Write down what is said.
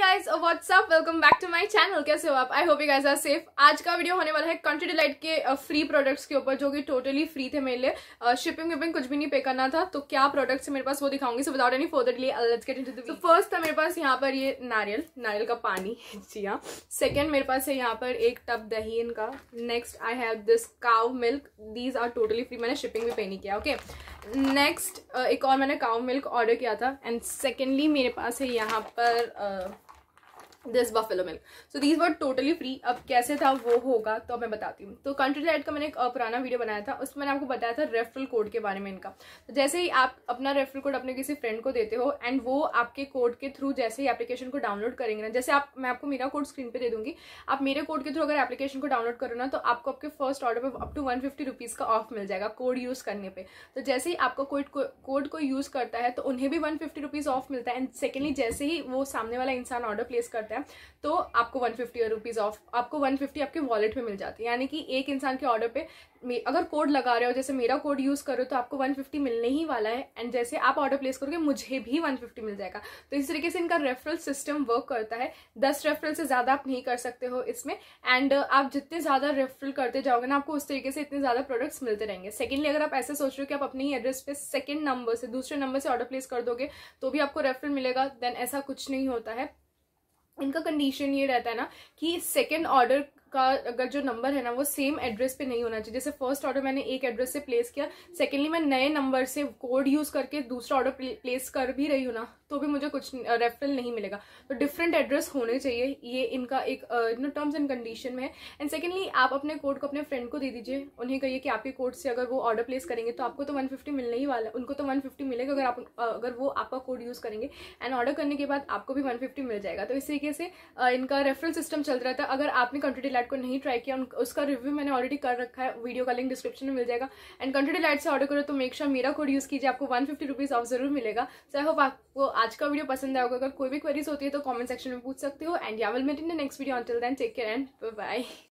guys whatsapp welcome back to my channel कैसे हो आप I hope you guys are safe आज का वीडियो होने वाला है कंट्री डिलाइट के फ्री प्रोडक्ट्स के ऊपर जो कि टोटली फ्री थे मेरे लिए शिपिंग विपिंग कुछ भी नहीं पे करना था तो क्या प्रोडक्ट्स मेरे पास वो दिखाऊंगी so without any further let's get into the first था मेरे पास यहाँ पर ये नारियल नारियल का पानी जी हाँ सेकेंड मेरे पास है यहाँ पर एक टप दही इनका next I have this cow milk these are totally free मैंने शिपिंग भी पे नहीं किया ओके नेक्स्ट एक और मैंने काव मिल्क ऑर्डर किया था एंड सेकेंडली मेरे पास है यहाँ पर this buffalo milk so these were totally free अब कैसे था वो होगा तो मैं बताती हूँ तो कंट्री लाइट का मैंने एक पुराना वीडियो बनाया था उसमें मैंने आपको बताया था रेफरल कोड के बारे में इनका तो जैसे ही आप अपना रेफरल कोड अपने किसी फ्रेंड को देते हो एंड वो आपके कोड के थ्रू जैसे ही एप्लीकेशन को डाउनलोड करेंगे ना जैसे आप मैं आपको मेरा कोड स्क्रीन पर दे दूंगी आप मेरे कोड के थ्रू अगर एप्लीकेशन को डाउनलोड करो ना तो आपको आपके फर्स्ट ऑर्डर पर up to one fifty rupees का ऑफ मिल जाएगा कोड यूज़ करने पर तो जैसे ही आपका कोड कोड को यूज़ करता है तो उन्हें भी वन फिफ्टी रुपीज़ ऑफ मिलता है एंड सेकेंडली जैसे ही वो सामने वाला इंसान ऑर्डर प्लेस करता जाता है तो आपको वन फिफ्टी रुपीज़ ऑफ आपको वन फिफ्टी आपके वॉलेट में मिल जाती है यानी कि एक इंसान के ऑर्डर पे अगर कोड लगा रहे हो जैसे मेरा कोड यूज़ करो तो आपको वन फिफ्टी मिलने ही वाला है एंड जैसे आप ऑर्डर प्लेस करोगे मुझे भी वन फिफ्टी मिल जाएगा तो इस तरीके से इनका रेफरल सिस्टम वर्क करता है दस रेफरल से ज़्यादा आप नहीं कर सकते हो इसमें एंड आप जितने ज़्यादा रेफरल करते जाओगे ना आपको उस तरीके से इतने ज़्यादा प्रोडक्ट्स मिलते रहेंगे सेकेंडली अगर आप ऐसे सोच रहे हो कि आप अपने ही एड्रेस पे सेकेंड नंबर से दूसरे नंबर से ऑर्डर प्लेस कर दोगे तो भी आपको रेफरल मिलेगा देन ऐसा कुछ नहीं होता है इनका कंडीशन ये रहता है ना कि सेकेंड ऑर्डर का अगर जो नंबर है ना वो सेम एड्रेस पे नहीं होना चाहिए जैसे फर्स्ट ऑर्डर मैंने एक एड्रेस से प्लेस किया सेकेंडली मैं नए नंबर से कोड यूज करके दूसरा ऑर्डर प्लेस कर भी रही हूँ ना तो भी मुझे कुछ रेफरल नहीं मिलेगा तो डिफरेंट एड्रेस होने चाहिए ये इनका एक टर्म्स एंड कंडीशन में है एंड सेकेंडली आप अपने कोड को अपने फ्रेंड को दे दीजिए उन्हें कहिए कि आपके कोड से अगर वो ऑर्डर प्लेस करेंगे तो आपको तो वन मिलने ही वाला है उनको तो वन मिलेगा अगर आप अगर वो आपका कोड यूज़ करेंगे एंड ऑर्डर करने के बाद आपको भी वन मिल जाएगा तो इस तरीके से इनका रेफरल सिस्टम चल रहा था अगर आपने कंट्री डिलाइट को नहीं ट्राई किया उसका रिव्यू मैंने ऑलरेडी कर रखा है वीडियो का लिंक डिस्क्रिप्शन में मिल जाएगा एंड कंट्री लाइट से ऑर्डर करो तो मेक श्योर मेरा कोड यूज़ कीजिए आपको वन फिफ्टी रुपीज़ ऑफ जरूर मिलेगा सो आई होप आपको आज का वीडियो पसंद आएगा अगर कोई भी क्वेरीज होती है तो कॉमेंट सेक्शन में पूछ सकते हो एंड या we'll meet in the next video until then take care and bye